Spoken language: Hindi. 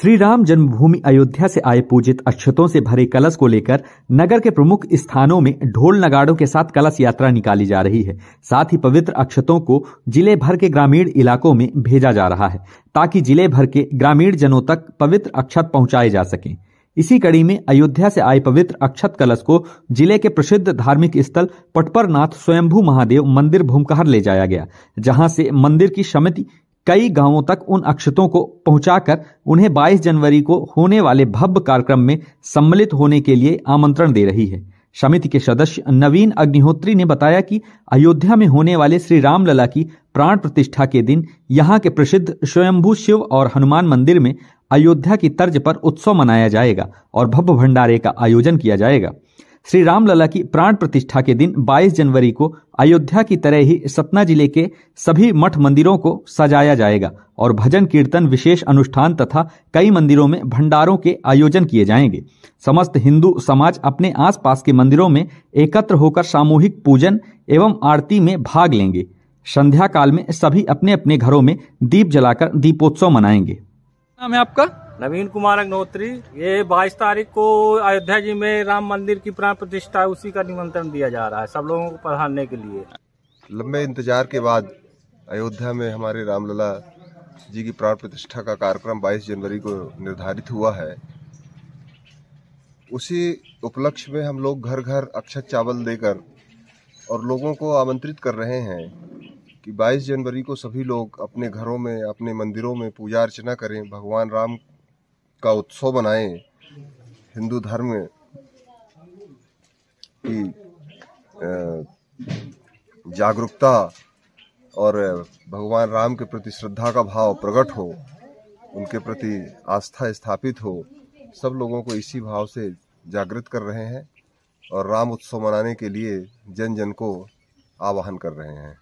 श्री राम जन्मभूमि अयोध्या से आए पूजित अक्षतों से भरे कलश को लेकर नगर के प्रमुख स्थानों में ढोल नगाड़ों के साथ कलश यात्रा निकाली जा रही है साथ ही पवित्र अक्षतों को जिले भर के ग्रामीण इलाकों में भेजा जा रहा है ताकि जिले भर के ग्रामीण जनों तक पवित्र अक्षत पहुंचाए जा सके इसी कड़ी में अयोध्या से आए पवित्र अक्षत कलश को जिले के प्रसिद्ध धार्मिक स्थल पटपरनाथ स्वयंभू महादेव मंदिर भूमकहर ले जाया गया जहां से मंदिर की समिति कई गांवों तक उन अक्षतों को पहुंचाकर उन्हें 22 जनवरी को होने वाले भव्य कार्यक्रम में सम्मिलित होने के लिए आमंत्रण दे रही है समिति के सदस्य नवीन अग्निहोत्री ने बताया कि अयोध्या में होने वाले श्री रामलला की प्राण प्रतिष्ठा के दिन यहाँ के प्रसिद्ध स्वयंभू शिव और हनुमान मंदिर में अयोध्या की तर्ज पर उत्सव मनाया जाएगा और भव्य भंडारे का आयोजन किया जाएगा श्री रामलला की प्राण प्रतिष्ठा के दिन 22 जनवरी को अयोध्या की तरह ही सतना जिले के सभी मठ मंदिरों को सजाया जाएगा और भजन कीर्तन विशेष अनुष्ठान तथा कई मंदिरों में भंडारों के आयोजन किए जाएंगे समस्त हिंदू समाज अपने आसपास के मंदिरों में एकत्र होकर सामूहिक पूजन एवं आरती में भाग लेंगे संध्या काल में सभी अपने अपने घरों में दीप जलाकर दीपोत्सव मनाएंगे नाम है आपका नवीन कुमार अग्नोत्री ये 22 तारीख को अयोध्या जी में राम मंदिर की प्राण प्रतिष्ठा है उसी का निमंत्रण दिया जा रहा है सब लोगों को पढ़ाने के लिए लंबे इंतजार के बाद अयोध्या में हमारे रामलला जी की प्राण प्रतिष्ठा का कार्यक्रम 22 जनवरी को निर्धारित हुआ है उसी उपलक्ष्य में हम लोग घर घर अक्षत चावल देकर और लोगों को आमंत्रित कर रहे हैं कि 22 जनवरी को सभी लोग अपने घरों में अपने मंदिरों में पूजा अर्चना करें भगवान राम का उत्सव बनाए हिंदू धर्म की जागरूकता और भगवान राम के प्रति श्रद्धा का भाव प्रकट हो उनके प्रति आस्था स्थापित हो सब लोगों को इसी भाव से जागृत कर रहे हैं और राम उत्सव मनाने के लिए जन जन को आवाहन कर रहे हैं